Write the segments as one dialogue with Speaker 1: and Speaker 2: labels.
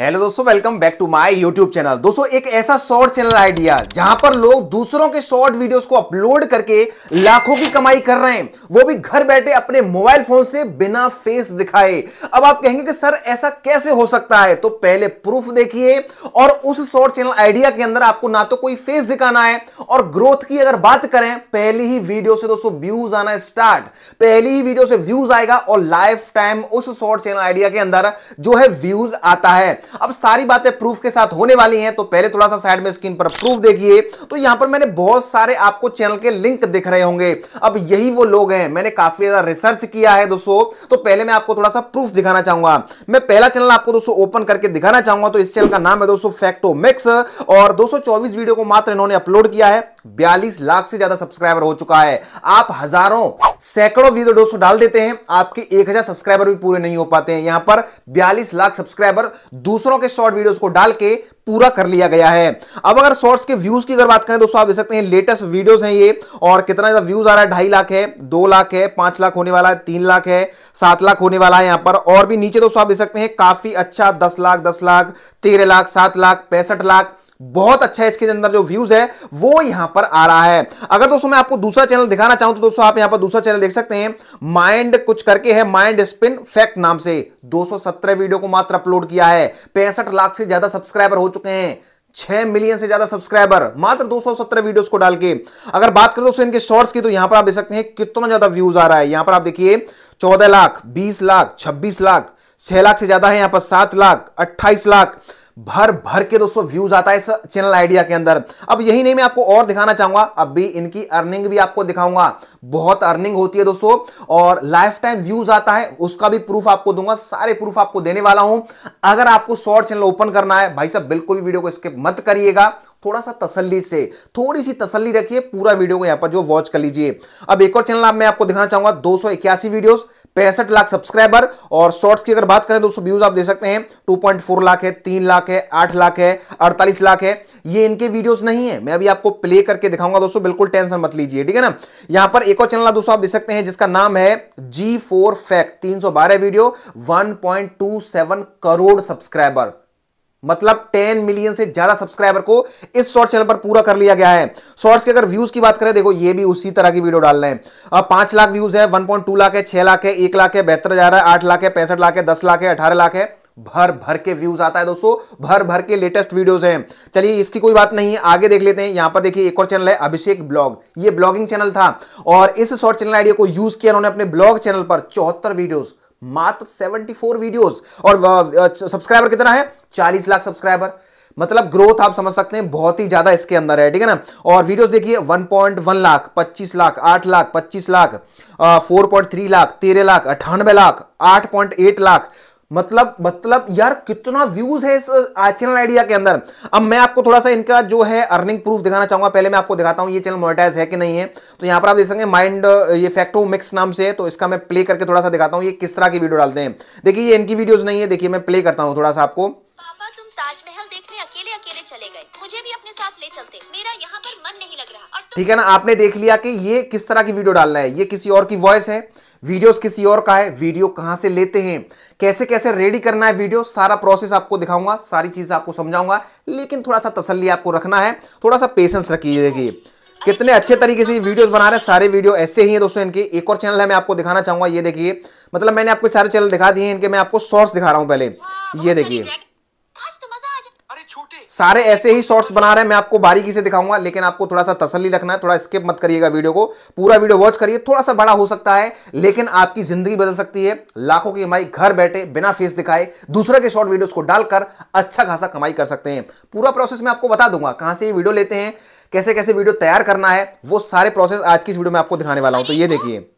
Speaker 1: hello दोस्तों welcome back to my YouTube channel दोस्तों एक ऐसा शॉर्ट चैनल आइडिया जहां पर लोग दूसरों के शॉर्ट वीडियोस को अपलोड करके लाखों की कमाई कर रहे हैं वो भी घर बैठे अपने मोबाइल फोन से बिना फेस दिखाए अब आप कहेंगे कि सर ऐसा कैसे हो सकता है तो पहले प्रूफ देखिए और उस शॉर्ट चैनल आइडिया के अंदर आपको ना तो कोई फेस दिखाना है और ग्रोथ की अगर बात करें पहली ही वीडियो से दोस्तों व्यूज आना स्टार्ट पहली ही वीडियो से व्यूज आएगा और लाइफ टाइम उस शॉर्ट चैनल आइडिया के अंदर जो है व्यूज आता है अब सारी बातें प्रूफ के साथ होने वाली हैं तो पहले थोड़ा सा साइड में स्क्रीन पर प्रूफ देखिए तो यहां पर मैंने बहुत सारे आपको चैनल के लिंक दिख रहे होंगे अब यही वो लोग हैं मैंने काफी ज्यादा रिसर्च किया है दोस्तों तो पहले मैं आपको थोड़ा सा प्रूफ दिखाना चाहूंगा मैं पहला चैनल आपको दोस्तों ओपन करके दिखाना चाहूंगा तो इस चैनल का नाम है दोस्तों फैक्टो मिक्स और दो वीडियो को मात्र इन्होंने अपलोड किया है बयालीस लाख से ज्यादा सब्सक्राइबर हो चुका है आप हजारों सैकड़ों वीडियो दोस्तों डाल देते हैं आपके एक सब्सक्राइबर भी पूरे नहीं हो पाते हैं यहां पर बयालीस लाख सब्सक्राइबर दूसरे दूसरों के शॉर्ट वीडियोस को डाल के पूरा कर लिया गया है अब अगर शॉर्ट्स के व्यूज की अगर बात करें दोस्तों आप देख सकते हैं लेटेस्ट वीडियोस हैं ये और कितना ज्यादा व्यूज आ रहा है ढाई लाख है दो लाख है पांच लाख होने वाला है तीन लाख है सात लाख होने वाला है यहां पर और भी नीचे दोस्तों आप देख सकते हैं काफी अच्छा दस लाख दस लाख तेरह लाख सात लाख पैंसठ लाख बहुत अच्छा इसके अंदर जो व्यूज है वो यहां पर आ रहा है अगर दोस्तों मैं आपको दूसरा चैनल दिखाना चाहूं तो दोस्तों आप यहां पर दूसरा चैनल देख सकते हैं माइंड कुछ करके है माइंड स्पिन फैक्ट नाम से 217 वीडियो को मात्र अपलोड किया है पैंसठ लाख से ज्यादा सब्सक्राइबर हो चुके हैं छह मिलियन से ज्यादा सब्सक्राइबर मात्र 217 वीडियोस को डाल के अगर बात करें दोस्तों इनके शॉर्ट्स की तो यहां पर आप देख सकते हैं कितना ज्यादा व्यूज आ रहा है यहां पर आप देखिए 14 लाख 20 लाख 26 लाख छह लाख से ज्यादा है यहां पर 7 लाख 28 लाख भर भर के दोस्तों व्यूज आता है इस चैनल आइडिया के अंदर अब यही नहीं मैं आपको और दिखाना चाहूंगा अब भी इनकी अर्निंग भी आपको दिखाऊंगा बहुत अर्निंग होती है दोस्तों और लाइफ टाइम व्यूज आता है उसका भी प्रूफ आपको दूंगा सारे प्रूफ आपको देने वाला हूं अगर आपको शॉर्ट चैनल ओपन करना है भाई साहब बिल्कुल भी वीडियो को स्किप मत करिएगा थोड़ा सा तसल्ली से थोड़ी सी तसल्ली रखिए पूरा वीडियो को यहां पर जो वॉच कर लीजिए अब एक और चैनल आप मैं आपको दिखाना चाहूंगा दो सौ इक्यासी वीडियोस पैंसठ लाख सब्सक्राइबर और शॉर्ट्स की अगर बात करें तो व्यूज आप दे सकते हैं 2.4 लाख है 3 लाख है 8 लाख है 48 लाख है ये इनके वीडियोस नहीं है मैं अभी आपको प्ले करके दिखाऊंगा दोस्तों बिल्कुल टेंशन मत लीजिए ठीक है ना यहां पर एक और चैनल दोस्तों आप देख सकते हैं जिसका नाम है जी फोर फैक्ट तीन वीडियो वन करोड़ सब्सक्राइबर मतलब 10 मिलियन से ज्यादा सब्सक्राइबर को इस शॉर्ट चैनल पर पूरा कर लिया गया है शॉर्ट्स के अगर व्यूज की बात करें देखो ये भी उसी तरह की वीडियो डाल रहे हैं पांच लाख व्यूज है 1.2 लाख है छह लाख है एक लाख है बेहतर जा रहा है आठ लाख है पैंसठ लाख है दस लाख है अठारह लाख है भर भर के व्यूज आता है दोस्तों भर भर के लेटेस्ट वीडियोस हैं चलिए इसकी कोई बात नहीं है आगे देख लेते हैं यहां पर देखिए एक और चैनल है अभिषेक ब्लॉग ये ब्लॉगिंग चैनल था और इस शॉर्ट चैनल आइडिया को यूज किया उन्होंने अपने ब्लॉग चैनल पर चौहत्तर वीडियोस मात्र 74 वीडियोस और सब्सक्राइबर कितना है 40 लाख सब्सक्राइबर मतलब ग्रोथ आप समझ सकते हैं बहुत ही ज्यादा इसके अंदर है ठीक है ना और वीडियोस देखिए 1.1 लाख 25 लाख 8 लाख 25 लाख 4.3 लाख तेरह लाख अठानवे लाख 8.8 लाख मतलब मतलब यार कितना व्यूज है इस चैनल आइडिया के अंदर अब मैं आपको थोड़ा सा इनका जो है अर्निंग प्रूफ दिखाना चाहूंगा पहले मैं आपको दिखाता हूं ये चैनल मोनेटाइज है कि नहीं है तो यहां पर आप देख सकेंगे माइंड ये फैक्टो मिक्स नाम से है तो इसका मैं प्ले करके थोड़ा सा दिखाता हूं ये किस तरह की वीडियो डालते हैं देखिए ये इनकी वीडियोज नहीं है देखिए मैं प्ले करता हूँ थोड़ा सा आपको चले गए मुझे भी अपने साथ ले चलते यहाँ मन नहीं लग रहा ठीक है ना आपने देख लिया कि ये किस तरह की वीडियो डालना है ये किसी और की वॉइस है वीडियोस किसी और का है वीडियो कहां से लेते हैं कैसे कैसे रेडी करना है वीडियो सारा प्रोसेस आपको दिखाऊंगा सारी चीज़ आपको समझाऊंगा लेकिन थोड़ा सा तसल्ली आपको रखना है थोड़ा सा पेशेंस रखिए कितने अच्छे तरीके से वीडियोस बना रहे हैं सारे वीडियो ऐसे ही हैं दोस्तों इनके एक और चैनल है मैं आपको दिखाना चाहूंगा ये देखिए मतलब मैंने आपको सारे चैनल दिखा दिए इनके मैं आपको शॉर्ट्स दिखा रहा हूं पहले ये देखिए सारे ऐसे ही शॉर्ट्स बना रहे हैं मैं आपको बारीकी से दिखाऊंगा लेकिन आपको थोड़ा सा तसली रखना है थोड़ा स्किप मत करिएगा वीडियो को पूरा वीडियो वॉच करिए थोड़ा सा बड़ा हो सकता है लेकिन आपकी जिंदगी बदल सकती है लाखों की कमाई घर बैठे बिना फेस दिखाए दूसरे के शॉर्ट वीडियोस को डालकर अच्छा खासा कमाई कर सकते हैं पूरा प्रोसेस मैं आपको बता दूंगा कहां से ये वीडियो लेते हैं कैसे कैसे वीडियो तैयार करना है वो सारे प्रोसेस आज की इस वीडियो में आपको दिखाने वाला हूं तो ये देखिए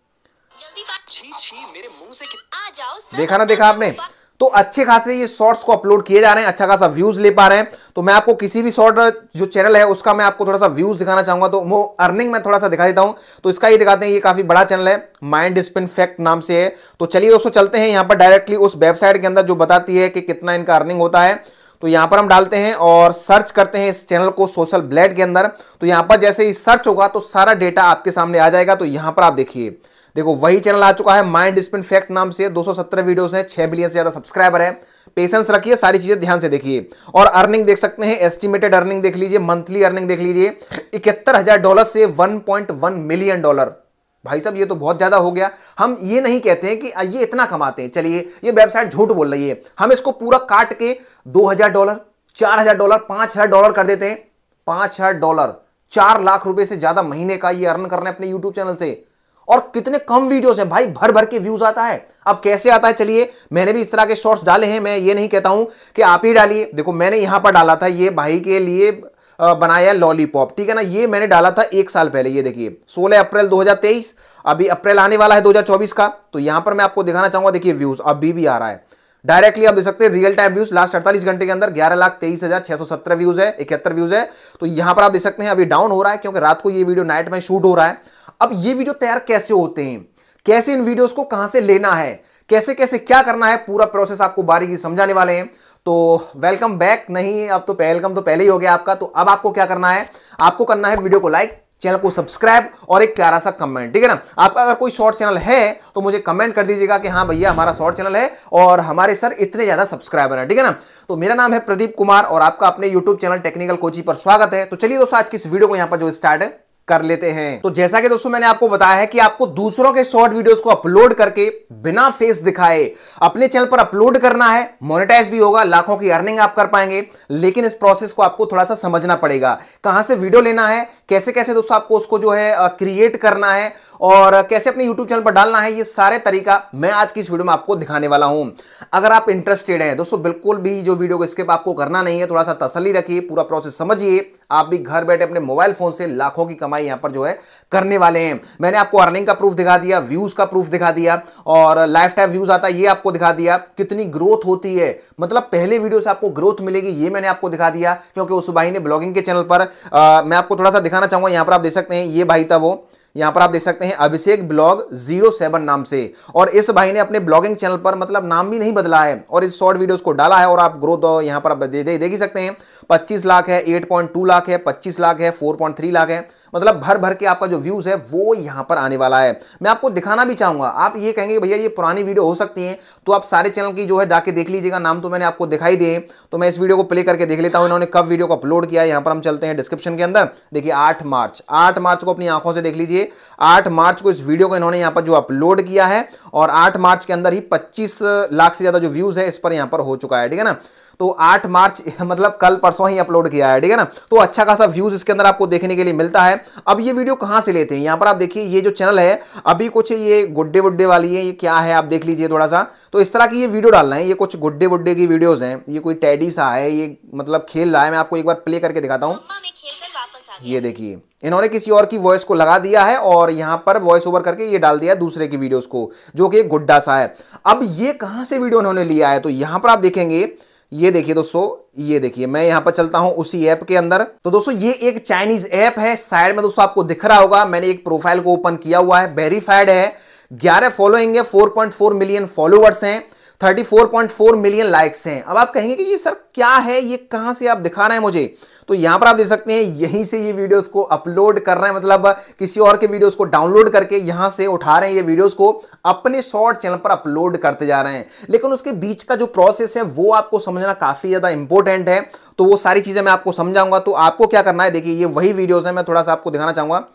Speaker 1: देखा ना देखा आपने तो अच्छे खासे ये शॉर्ट्स को अपलोड किए जा रहे हैं अच्छा खासा व्यूज ले पा रहे हैं तो मैं आपको किसी भी शॉर्ट जो चैनल है उसका मैं आपको थोड़ा सा व्यूज दिखाना चाहूंगा तो वो अर्निंग में थोड़ा सा दिखा देता हूं तो इसका ये दिखाते हैं ये काफी बड़ा चैनल है माइंड स्पिन फैक्ट नाम से है तो चलिए दोस्तों चलते हैं यहां पर डायरेक्टली उस वेबसाइट के अंदर जो बताती है कि कितना इनका अर्निंग होता है तो यहां पर हम डालते हैं और सर्च करते हैं इस चैनल को सोशल ब्लेड के अंदर तो यहां पर जैसे ही सर्च होगा तो सारा डेटा आपके सामने आ जाएगा तो यहां पर आप देखिए देखो वही चैनल आ चुका है माइंड स्पिन फैक्ट नाम से 217 वीडियोस हैं 6 मिलियन से ज्यादा सब्सक्राइबर है पेशेंस रखिए सारी चीजें ध्यान से देखिए और अर्निंग देख सकते हैं एस्टिमेटेड अर्निंग देख लीजिए मंथली अर्निंग देख लीजिए इकहत्तर डॉलर से वन मिलियन डॉलर भाई साहब ये तो बहुत ज़्यादा हो गया हम ये नहीं कहते हैं कि ये इतना कमाते हैं चलिए ये वेबसाइट झूठ बोल रही है हम इसको पूरा काट के 2000 डॉलर 4000 डॉलर 5000 डॉलर कर देते हैं 5000 डॉलर चार लाख रुपए से ज़्यादा महीने का ये अर्न कर रहे हैं अपने यूट्यूब चैनल से और कितने कम वीडियोस हैं भाई भर भर के व्यूज आता है अब कैसे आता है चलिए मैंने भी इस तरह के शॉर्ट्स डाले हैं मैं ये नहीं कहता हूं कि आप ही डालिए देखो मैंने यहां पर डाला था ये भाई के लिए बनाया लॉलीपॉप ठीक है ना ये मैंने डाला था एक साल पहले ये देखिए 16 अप्रैल 2023 अभी अप्रैल आने वाला है 2024 का तो यहां पर मैं आपको दिखाना चाहूंगा देखिए व्यूज अभी भी आ रहा है डायरेक्टली आप देख सकते हैं रियल टाइम व्यूज लास्ट 48 घंटे के अंदर ग्यारह लाख तेईस हजार छह सौ सत्रह व्यूज है इकहत्तर व्यूज है तो यहां पर आप देख सकते हैं अभी डाउन हो रहा है क्योंकि रात को ये वीडियो नाइट में शूट हो रहा है अब ये वीडियो तैयार कैसे होते हैं कैसे इन वीडियोस को कहां से लेना है कैसे कैसे क्या करना है पूरा प्रोसेस आपको बारीकी समझाने वाले हैं तो वेलकम बैक नहीं अब तो वेलकम तो पहले ही हो गया आपका तो अब आपको क्या करना है आपको करना है वीडियो को लाइक चैनल को सब्सक्राइब और एक प्यारा सा कमेंट ठीक है ना आपका अगर कोई शॉर्ट चैनल है तो मुझे कमेंट कर दीजिएगा कि हाँ भैया हमारा शॉर्ट चैनल है और हमारे सर इतने ज़्यादा सब्सक्राइबर हैं ठीक है ना तो मेरा नाम है प्रदीप कुमार और आपका अपने यूट्यूब चैनल टेक्निकल कोचिंग पर स्वागत है तो चलिए दोस्तों आज की इस वीडियो को यहाँ पर जो स्टार्ट है कर लेते हैं तो जैसा कि दोस्तों मैंने आपको बताया है कि आपको दूसरों के शॉर्ट वीडियोस को अपलोड करके बिना फेस दिखाए अपने चैनल पर अपलोड करना है मोनेटाइज भी होगा लाखों की अर्निंग आप कर पाएंगे लेकिन इस प्रोसेस को आपको थोड़ा सा समझना पड़ेगा कहां से वीडियो लेना है कैसे कैसे दोस्तों आपको उसको जो है क्रिएट करना है और कैसे अपने यूट्यूब चैनल पर डालना है ये सारे तरीका मैं आज की इस वीडियो में आपको दिखाने वाला हूं अगर आप इंटरेस्टेड हैं दोस्तों बिल्कुल भी जो वीडियो को स्किप आपको करना नहीं है थोड़ा सा तसली रखिए पूरा प्रोसेस समझिए आप भी घर बैठे अपने मोबाइल फोन से लाखों की कमाई कार्रवाई यहां पर जो है करने वाले हैं मैंने आपको अर्निंग का प्रूफ दिखा दिया व्यूज का प्रूफ दिखा दिया और लाइफ टाइम व्यूज आता है ये आपको दिखा दिया कितनी ग्रोथ होती है मतलब पहले वीडियो से आपको ग्रोथ मिलेगी ये मैंने आपको दिखा दिया क्योंकि उस भाई ने ब्लॉगिंग के चैनल पर आ, मैं आपको थोड़ा सा दिखाना चाहूंगा यहां पर आप देख सकते हैं ये भाई था वो यहां पर आप देख सकते हैं अभिषेक ब्लॉग जीरो सेवन नाम से और इस भाई ने अपने ब्लॉगिंग चैनल पर मतलब नाम भी नहीं बदला है और इस शॉर्ट वीडियोस को डाला है और आप ग्रोथ यहां पर आप दे, दे, दे, देख ही सकते हैं 25 लाख है 8.2 लाख है 25 लाख है 4.3 लाख है मतलब भर भर के आपका जो व्यूज है वो यहां पर आने वाला है मैं आपको दिखाना भी चाहूंगा आप ये कहेंगे भैया ये पुरानी वीडियो हो सकती है तो आप सारे चैनल की जो है जाके देख लीजिएगा नाम तो मैंने आपको दिखाई दिए तो मैं इस वीडियो को प्ले करके देख लेता हूं इन्होंने कब वीडियो को अपलोड किया यहां पर हम चलते हैं डिस्क्रिप्शन के अंदर देखिए आठ मार्च आठ मार्च को अपनी आंखों से देख लीजिए आठ मार्च को इस वीडियो को इन्होंने यहां पर जो अपलोड किया है और आठ मार्च के अंदर ही पच्चीस लाख से ज्यादा जो व्यूज है इस पर यहां पर हो चुका है ठीक है ना तो 8 मार्च मतलब कल परसों ही अपलोड किया है ठीक है ना तो अच्छा खासा व्यूज इसके अंदर आपको देखने के लिए मिलता है अब ये वीडियो कहां से लेते हैं यहां पर आप देखिए ये जो चैनल है अभी कुछ ये गुड्डे वुड्डे वाली है ये क्या है आप देख लीजिए थोड़ा सा तो इस तरह की ये वीडियो डालना है ये कुछ गुड्डे वुड्डे की वीडियोज है ये कोई टेडी सा है ये मतलब खेल रहा है मैं आपको एक बार प्ले करके दिखाता हूँ ये देखिए इन्होंने किसी और की वॉइस को लगा दिया है और यहां पर वॉइस ओवर करके ये डाल दिया दूसरे की वीडियोस को जो कि गुड्डा सा है अब ये कहां से वीडियो उन्होंने लिया है तो यहां पर आप देखेंगे ये देखिए दोस्तों ये देखिए मैं यहां पर चलता हूं उसी ऐप के अंदर तो दोस्तों ये एक चाइनीज ऐप है साइड में दोस्तों आपको दिख रहा होगा मैंने एक प्रोफाइल को ओपन किया हुआ है वेरीफाइड है ग्यारह फॉलोइंग है 4.4 मिलियन फॉलोअर्स हैं 34.4 मिलियन लाइक्स हैं अब आप कहेंगे कि ये सर क्या है ये कहां से आप दिखा रहे हैं मुझे तो यहां पर आप देख सकते हैं यहीं से ये वीडियोस को अपलोड कर रहे हैं मतलब किसी और के वीडियोस को डाउनलोड करके यहां से उठा रहे हैं ये वीडियोस को अपने शॉर्ट चैनल पर अपलोड करते जा रहे हैं लेकिन उसके बीच का जो प्रोसेस है वो आपको समझना काफी ज्यादा इंपॉर्टेंट है तो वो सारी चीजें मैं आपको समझाऊंगा तो आपको क्या करना है देखिए ये वही वीडियोज है मैं थोड़ा सा आपको दिखाना चाहूंगा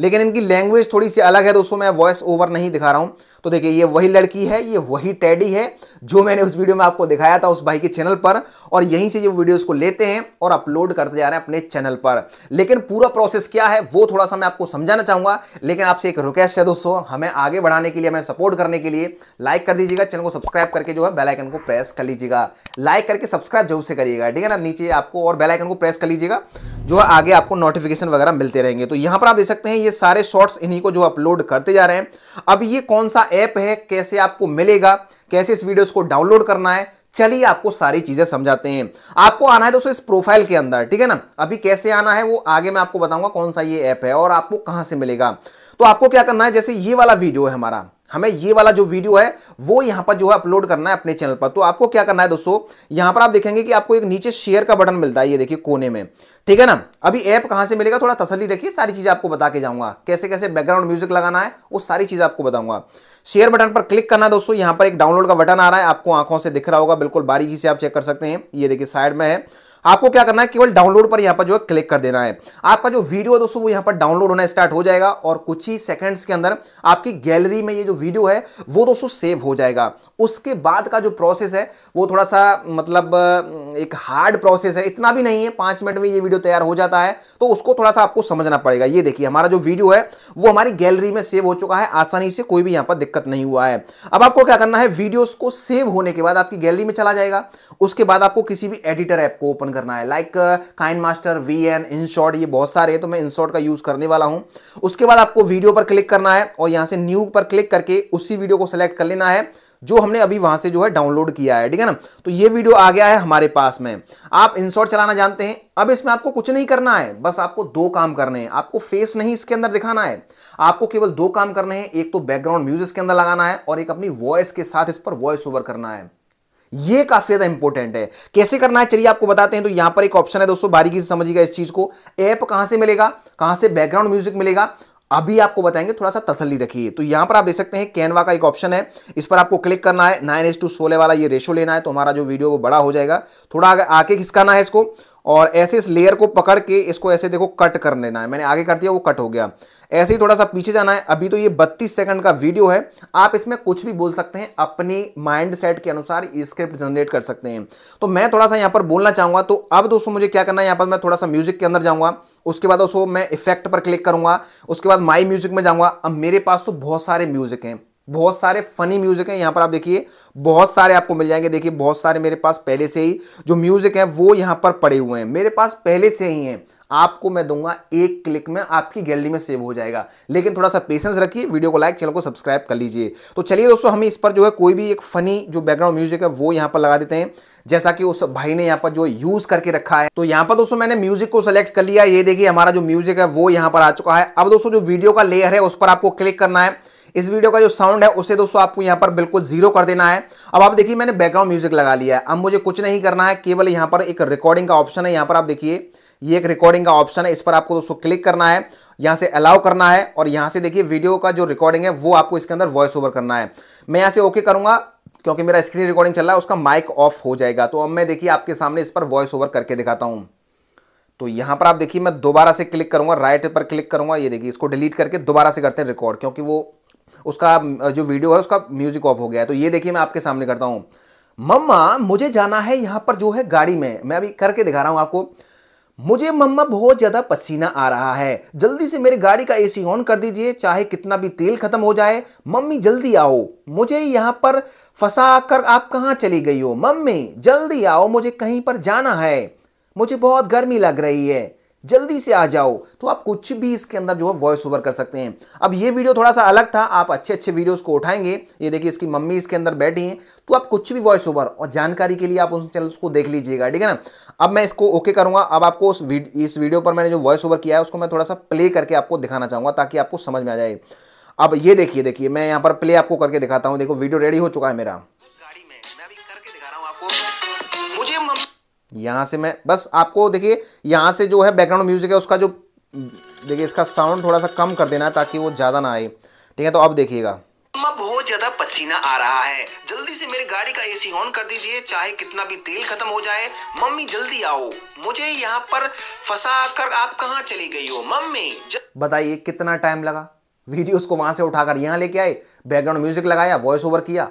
Speaker 1: लेकिन इनकी लैंग्वेज थोड़ी सी अलग है दोस्तों मैं वॉइस ओवर नहीं दिखा रहा हूं तो देखिए ये वही लड़की है ये वही टैडी है जो मैंने उस वीडियो में आपको दिखाया था उस भाई के चैनल पर और यहीं से ये वीडियोस को लेते हैं और अपलोड करते जा रहे हैं अपने चैनल पर लेकिन पूरा प्रोसेस क्या है वो थोड़ा सा मैं आपको समझाना चाहूंगा लेकिन आपसे एक रिक्वेस्ट है दोस्तों हमें आगे बढ़ाने के लिए हमें सपोर्ट करने के लिए लाइक कर दीजिएगा चैनल को सब्सक्राइब करके जो है बेलाइकन को प्रेस कर लीजिएगा लाइक करके सब्सक्राइब जरूर से करिएगा ठीक है ना नीचे आपको और बेलाइकन को प्रेस कर लीजिएगा जो है आगे आपको नोटिफिकेशन वगैरह मिलते रहेंगे तो यहां पर आप देख सकते हैं ये सारे शॉर्ट्स इन्हीं को जो अपलोड करते जा रहे हैं अब ये कौन सा ऐप है कैसे आपको मिलेगा कैसे इस वीडियो को डाउनलोड करना है चलिए आपको सारी चीजें समझाते हैं आपको आना है दोस्तों इस प्रोफाइल के अंदर ठीक है ना अभी कैसे आना है वो आगे मैं आपको बताऊंगा कौन सा ये ऐप है और आपको कहां से मिलेगा तो आपको क्या करना है जैसे ये वाला वीडियो है हमारा हमें ये वाला जो वीडियो है वो यहां पर जो है अपलोड करना है अपने चैनल पर तो आपको क्या करना है दोस्तों यहां पर आप देखेंगे कि आपको एक नीचे शेयर का बटन मिलता है ये देखिए कोने में ठीक है ना अभी ऐप कहां से मिलेगा थोड़ा तसली रखिए सारी चीज़ें आपको बता के जाऊंगा कैसे कैसे बैकग्राउंड म्यूजिक लगाना है वो सारी चीज़ आपको बताऊंगा शेयर बटन पर क्लिक करना दोस्तों यहां पर एक डाउनलोड का बटन आ रहा है आपको आंखों से दिख रहा होगा बिल्कुल बारीकी से आप चेक कर सकते हैं ये देखिए साइड में है आपको क्या करना है केवल डाउनलोड पर यहां पर जो है क्लिक कर देना है आपका जो वीडियो है दोस्तों वो यहां पर डाउनलोड होना स्टार्ट हो जाएगा और कुछ ही सेकंड्स के अंदर आपकी गैलरी में ये जो वीडियो है वो दोस्तों सेव हो जाएगा उसके बाद का जो प्रोसेस है वो थोड़ा सा मतलब एक हार्ड प्रोसेस है इतना भी नहीं है पांच मिनट में ये वीडियो तैयार हो जाता है तो उसको थोड़ा सा आपको समझना पड़ेगा ये देखिए हमारा जो वीडियो है वो हमारी गैलरी में सेव हो चुका है आसानी से कोई भी यहां पर दिक्कत नहीं हुआ है अब आपको क्या करना है वीडियो को सेव होने के बाद आपकी गैलरी में चला जाएगा उसके बाद आपको किसी भी एडिटर ऐप को ओपन ओपन करना है like KineMaster V N in short ये बहुत सारे हैं तो मैं इन शॉर्ट का यूज करने वाला हूं उसके बाद आपको वीडियो पर क्लिक करना है और यहां से न्यू पर क्लिक करके उसी वीडियो को सिलेक्ट कर लेना है जो हमने अभी वहां से जो है डाउनलोड किया है ठीक है ना तो ये वीडियो आ गया है हमारे पास में आप इंसॉर्ट चलाना जानते हैं अब इसमें आपको कुछ नहीं करना है बस आपको दो काम करने हैं आपको फेस नहीं इसके अंदर दिखाना है आपको केवल दो काम करने हैं एक तो बैकग्राउंड म्यूजिक के अंदर लगाना है और एक अपनी वॉइस के साथ इस पर वॉइस ओवर करना है ये काफी ज्यादा इंपॉर्टेंट है कैसे करना है चलिए आपको बताते हैं तो यहां पर एक ऑप्शन है दोस्तों बारीकी से समझिएगा इस चीज को ऐप कहां से मिलेगा कहां से बैकग्राउंड म्यूजिक मिलेगा अभी आपको बताएंगे थोड़ा सा तसली रखिए तो यहां पर आप देख सकते हैं कैनवा का एक ऑप्शन है इस पर आपको क्लिक करना है नाइन एस टू सोलह वाला ये रेशो लेना है तो हमारा जो वीडियो वो बड़ा हो जाएगा थोड़ा आगे खिसकाना है इसको और ऐसे इस लेयर को पकड़ के इसको ऐसे देखो कट कर लेना है मैंने आगे कर दिया वो कट हो गया ऐसे ही थोड़ा सा पीछे जाना है अभी तो ये 32 सेकंड का वीडियो है आप इसमें कुछ भी बोल सकते हैं अपने माइंड सेट के अनुसार स्क्रिप्ट जनरेट कर सकते हैं तो मैं थोड़ा सा यहाँ पर बोलना चाहूँगा तो अब दोस्तों मुझे क्या करना है यहाँ पर मैं थोड़ा सा म्यूजिक के अंदर जाऊँगा उसके बाद दोस्तों मैं इफेक्ट पर क्लिक करूँगा उसके बाद माई म्यूजिक में जाऊँगा अब मेरे पास तो बहुत सारे म्यूजिक हैं बहुत सारे फनी म्यूजिक हैं यहाँ पर आप देखिए बहुत सारे आपको मिल जाएंगे देखिए बहुत सारे मेरे पास पहले से ही जो म्यूजिक हैं वो यहाँ पर पड़े हुए हैं मेरे पास पहले से ही हैं आपको मैं दूंगा एक क्लिक में आपकी गैलरी में सेव हो जाएगा लेकिन थोड़ा सा पेशेंस रखिए वीडियो को लाइक चैनल को सब्सक्राइब कर लीजिए तो चलिए दोस्तों हम इस पर जो है कोई भी एक फनी जो बैकग्राउंड म्यूजिक है वो यहाँ पर लगा देते हैं जैसा कि उस भाई ने यहाँ पर जो यूज करके रखा है तो यहाँ पर दोस्तों मैंने म्यूजिक को सिलेक्ट कर लिया ये देखिए हमारा जो म्यूजिक है वो यहाँ पर आ चुका है अब दोस्तों जो वीडियो का लेयर है उस पर आपको क्लिक करना है इस वीडियो का जो साउंड है उसे दोस्तों आपको यहां पर बिल्कुल जीरो कर देना है अब आप देखिए मैंने बैकग्राउंड म्यूजिक लगा लिया है अब मुझे कुछ नहीं करना है केवल यहां पर एक रिकॉर्डिंग का ऑप्शन है यहां पर आप देखिए ये एक रिकॉर्डिंग का ऑप्शन है इस पर आपको दोस्तों क्लिक करना है यहां से अलाउ करना है और यहां से देखिए वीडियो का जो रिकॉर्डिंग है वो आपको इसके अंदर वॉइस ओवर करना है मैं यहां से ओके करूंगा क्योंकि मेरा स्क्रीन रिकॉर्डिंग चल रहा है उसका माइक ऑफ हो जाएगा तो अब मैं देखिए आपके सामने इस पर वॉइस ओवर करके दिखाता हूं तो यहां पर आप देखिए मैं दोबारा से क्लिक करूंगा राइट पर क्लिक करूंगा ये देखिए इसको डिलीट करके दोबारा से करते हैं रिकॉर्ड क्योंकि वो उसका जो वीडियो है उसका म्यूजिक ऑफ हो गया है तो ये देखिए मैं आपके सामने करता हूं मम्मा मुझे जाना है यहां पर जो है गाड़ी में मैं अभी करके दिखा रहा हूं आपको मुझे मम्मा बहुत ज़्यादा पसीना आ रहा है जल्दी से मेरी गाड़ी का एसी ऑन कर दीजिए चाहे कितना भी तेल खत्म हो जाए मम्मी जल्दी आओ मुझे यहां पर फंसा कर आप कहां चली गई हो मम्मी जल्दी आओ मुझे कहीं पर जाना है मुझे बहुत गर्मी लग रही है जल्दी से आ जाओ तो आप कुछ भी इसके अंदर जो है वॉइस ओवर कर सकते हैं अब ये वीडियो थोड़ा सा अलग था आप अच्छे अच्छे वीडियोस को उठाएंगे ये देखिए इसकी मम्मी इसके अंदर बैठी हैं तो आप कुछ भी वॉइस ओवर और जानकारी के लिए आप उस चैनल को देख लीजिएगा ठीक है ना अब मैं इसको ओके करूंगा अब आपको उस इस वीडियो पर मैंने जो वॉइस ओवर किया है उसको मैं थोड़ा सा प्ले करके आपको दिखाना चाहूंगा ताकि आपको समझ में आ जाए अब ये देखिए देखिए मैं यहाँ पर प्ले आपको करके दिखाता हूँ देखो वीडियो रेडी हो चुका है मेरा यहाँ से मैं बस आपको देखिए यहां से जो है बैकग्राउंड म्यूजिक है उसका जो देखिए इसका साउंड थोड़ा सा कम कर देना है ताकि वो ज़्यादा ना आए ठीक है तो अब देखिएगा बहुत ज्यादा पसीना आ रहा है जल्दी से मेरी गाड़ी का एसी ऑन कर दीजिए चाहे कितना भी तेल खत्म हो जाए मम्मी जल्दी आओ मुझे यहाँ पर फंसा कर आप कहाँ चली गई हो मम्मी बताइए कितना टाइम लगा वीडियोस को वहां से उठाकर यहाँ लेके आए बैकग्राउंड म्यूजिक लगाया वॉइस ओवर किया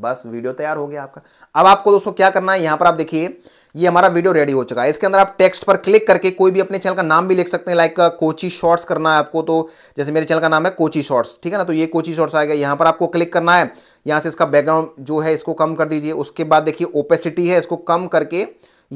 Speaker 1: बस वीडियो तैयार हो गया आपका अब आपको दोस्तों क्या करना है यहां पर आप देखिए ये हमारा वीडियो रेडी हो चुका है इसके अंदर आप टेक्स्ट पर क्लिक करके कोई भी अपने चैनल का नाम भी लिख सकते हैं लाइक कोची शॉर्ट्स करना है आपको तो जैसे मेरे चैनल का नाम है कोची शॉर्ट्स ठीक है ना तो ये कोची शॉर्ट्स आएगा यहां पर आपको क्लिक करना है यहां से इसका बैकग्राउंड जो है इसको कम कर दीजिए उसके बाद देखिए ओपेसिटी है इसको कम करके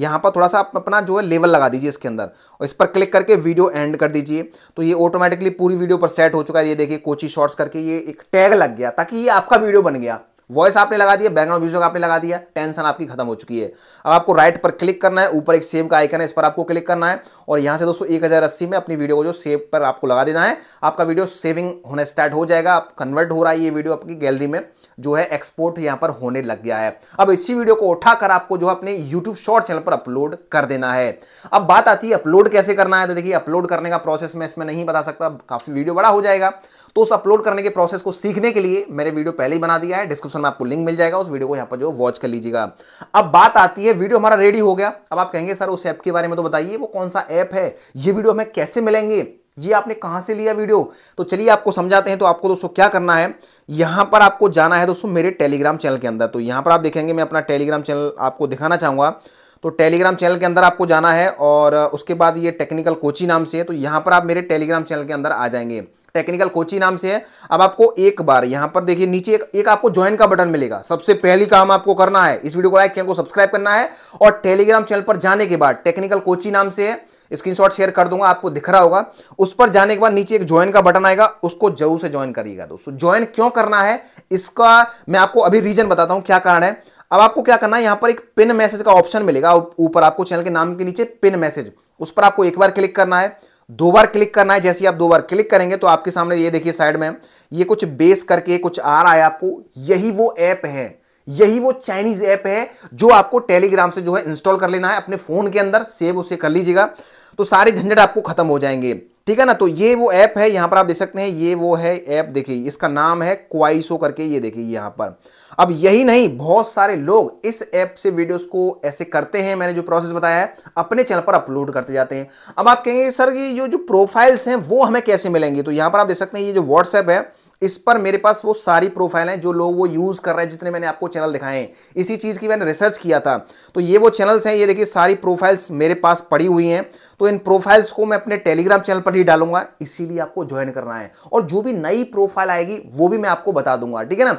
Speaker 1: यहाँ पर थोड़ा सा आप अपना जो है लेवल लगा दीजिए इसके अंदर और इस पर क्लिक करके वीडियो एंड कर दीजिए तो ये ऑटोमेटिकली पूरी वीडियो पर सेट हो चुका है ये देखिए कोची शॉर्ट्स करके ये एक टैग लग गया ताकि ये आपका वीडियो बन गया वॉइस आपने लगा दिया बैकग्राउंड म्यूजिक आपने लगा दिया टेंशन आपकी खत्म हो चुकी है अब आपको राइट पर क्लिक करना है ऊपर एक सेव का आइकन है इस पर आपको क्लिक करना है और यहाँ से दोस्तों एक हज़ार अस्सी में अपनी वीडियो को जो सेव पर आपको लगा देना है आपका वीडियो सेविंग होना स्टार्ट हो जाएगा आप कन्वर्ट हो रहा है ये वीडियो आपकी गैलरी में जो है एक्सपोर्ट यहां पर होने लग गया है अब इसी वीडियो को उठाकर आपको जो है अपने यूट्यूब शॉर्ट चैनल पर अपलोड कर देना है अब बात आती है अपलोड कैसे करना है तो देखिए अपलोड करने का प्रोसेस मैं इसमें नहीं बता सकता काफी वीडियो बड़ा हो जाएगा तो उस अपलोड करने के प्रोसेस को सीखने के लिए मैंने वीडियो पहले ही बना दिया है डिस्क्रिप्शन में आपको लिंक मिल जाएगा उस वीडियो को यहां पर जो वॉच कर लीजिएगा अब बात आती है वीडियो हमारा रेडी हो गया अब आप कहेंगे सर उस ऐप के बारे में तो बताइए वो कौन सा ऐप है ये वीडियो हमें कैसे मिलेंगे ये आपने कहां से लिया वीडियो तो चलिए आपको समझाते हैं तो आपको दोस्तों क्या करना है यहां पर आपको जाना है दोस्तों मेरे टेलीग्राम चैनल के अंदर तो यहां पर आप देखेंगे मैं अपना टेलीग्राम चैनल आपको दिखाना चाहूंगा तो टेलीग्राम चैनल के अंदर आपको जाना है और उसके बाद ये टेक्निकल कोची नाम से है तो यहां पर आप मेरे टेलीग्राम चैनल के अंदर आ जाएंगे टेक्निकल कोची नाम से है अब आपको एक बार यहां पर देखिए नीचे एक, एक आपको ज्वाइन का बटन मिलेगा सबसे पहली काम आपको करना है इस वीडियो को लाइक चैनल को सब्सक्राइब करना है और टेलीग्राम चैनल पर जाने के बाद टेक्निकल कोची नाम से है स्क्रीनशॉट शेयर कर दूंगा आपको दिख रहा होगा उस पर जाने के बाद नीचे एक ज्वाइन का बटन आएगा उसको जरूर से ज्वाइन करिएगा दोस्तों ज्वाइन क्यों करना है इसका मैं आपको अभी रीजन बताता हूं क्या कारण है अब आपको क्या करना है यहां पर एक पिन मैसेज का ऑप्शन मिलेगा ऊपर आपको चैनल के नाम के नीचे पिन मैसेज उस पर आपको एक बार क्लिक करना है दो बार क्लिक करना है जैसे आप दो बार क्लिक करेंगे तो आपके सामने ये देखिए साइड में ये कुछ बेस करके कुछ आ रहा है आपको यही वो ऐप है यही वो चाइनीज ऐप है जो आपको टेलीग्राम से जो है इंस्टॉल कर लेना है अपने फोन के अंदर सेव उसे कर लीजिएगा तो सारे झंझट आपको खत्म हो जाएंगे ठीक है ना तो ये वो ऐप है यहां पर आप देख सकते हैं ये वो है ऐप देखिए इसका नाम है क्वाइसो करके ये देखिए यहां पर अब यही नहीं बहुत सारे लोग इस ऐप से वीडियोस को ऐसे करते हैं मैंने जो प्रोसेस बताया है अपने चैनल पर अपलोड करते जाते हैं अब आप कहेंगे सर ये जो जो प्रोफाइल्स हैं वो हमें कैसे मिलेंगे तो यहां पर आप देख सकते हैं ये जो व्हाट्सएप है इस पर मेरे पास वो सारी प्रोफाइल हैं जो लोग वो यूज़ कर रहे हैं जितने मैंने आपको चैनल दिखाए हैं इसी चीज़ की मैंने रिसर्च किया था तो ये वो चैनल्स हैं ये देखिए सारी प्रोफाइल्स मेरे पास पड़ी हुई हैं तो इन प्रोफाइल्स को मैं अपने टेलीग्राम चैनल पर ही डालूंगा इसीलिए आपको ज्वाइन करना है और जो भी नई प्रोफाइल आएगी वो भी मैं आपको बता दूंगा ठीक है ना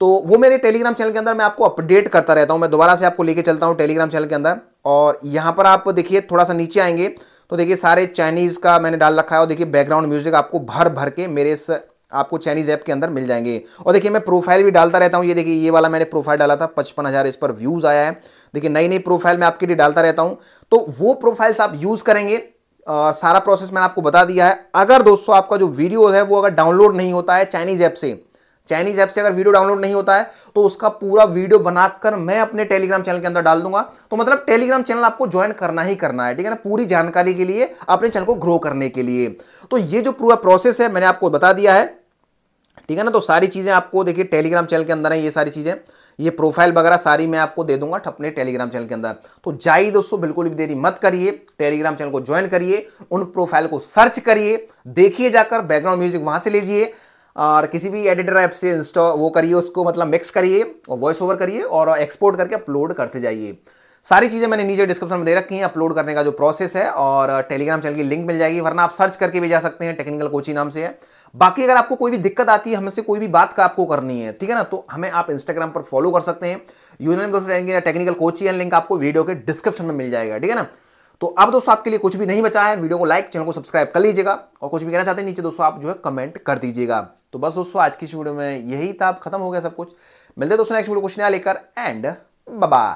Speaker 1: तो वो मेरे टेलीग्राम चैनल के अंदर मैं आपको अपडेट करता रहता हूँ मैं दोबारा से आपको लेके चलता हूँ टेलीग्राम चैनल के अंदर और यहाँ पर आप देखिए थोड़ा सा नीचे आएंगे तो देखिए सारे चाइनीज़ का मैंने डाल रखा है और देखिए बैकग्राउंड म्यूजिक आपको भर भर के मेरे इस आपको चाइनीज ऐप के अंदर मिल जाएंगे और देखिए मैं प्रोफाइल भी डालता रहता हूँ ये देखिए ये वाला मैंने प्रोफाइल डाला था पचपन हज़ार इस पर व्यूज़ आया है देखिए नई नई प्रोफाइल मैं आपके लिए डालता रहता हूँ तो वो प्रोफाइल्स आप यूज़ करेंगे आ, सारा प्रोसेस मैंने आपको बता दिया है अगर दोस्तों आपका जो वीडियो है वो अगर डाउनलोड नहीं होता है चाइनीज ऐप से चाइनीज ऐप से अगर वीडियो डाउनलोड नहीं होता है तो उसका पूरा वीडियो बनाकर मैं अपने टेलीग्राम चैनल के अंदर डाल दूंगा तो मतलब टेलीग्राम चैनल आपको ज्वाइन करना ही करना है ठीक है ना पूरी जानकारी के लिए अपने चैनल को ग्रो करने के लिए तो ये जो पूरा प्रोसेस है मैंने आपको बता दिया है ठीक है ना तो सारी चीज़ें आपको देखिए टेलीग्राम चैनल के अंदर है ये सारी चीज़ें ये प्रोफाइल वगैरह सारी मैं आपको दे दूंगा अपने टेलीग्राम चैनल के अंदर तो जाइए दोस्तों बिल्कुल भी देरी मत करिए टेलीग्राम चैनल को ज्वाइन करिए उन प्रोफाइल को सर्च करिए देखिए जाकर बैकग्राउंड म्यूजिक वहां से लीजिए और किसी भी एडिटर ऐप से इंस्टॉल वो करिए उसको मतलब मिक्स करिए और वॉइस ओवर करिए और एक्सपोर्ट करके अपलोड करते जाइए सारी चीज़ें मैंने नीचे डिस्क्रिप्शन में दे रखी हैं अपलोड करने का जो प्रोसेस है और टेलीग्राम uh, चैनल की लिंक मिल जाएगी वरना आप सर्च करके भी जा सकते हैं टेक्निकल कोचिंग नाम से है बाकी अगर आपको कोई भी दिक्कत आती है हमसे कोई भी बात का आपको करनी है ठीक है ना तो हमें आप इंस्टाग्राम पर फॉलो कर सकते हैं यूनियन दोस्तों टेक्निकल कोचिंग लिंक आपको वीडियो के डिस्क्रिप्शन में मिल जाएगा ठीक है ना तो अब दोस्तों आपके लिए कुछ भी नहीं बचा है वीडियो को लाइक चैनल को सब्सक्राइब कर लीजिएगा और कुछ भी कहना चाहते हैं नीचे दोस्तों आप जो है कमेंट कर दीजिएगा तो बस दोस्तों आज की इस वीडियो में यही था खत्म हो गया सब कुछ मिलते दोस्तों नेक्स्ट वीडियो कुछ नया लेकर एंड बाय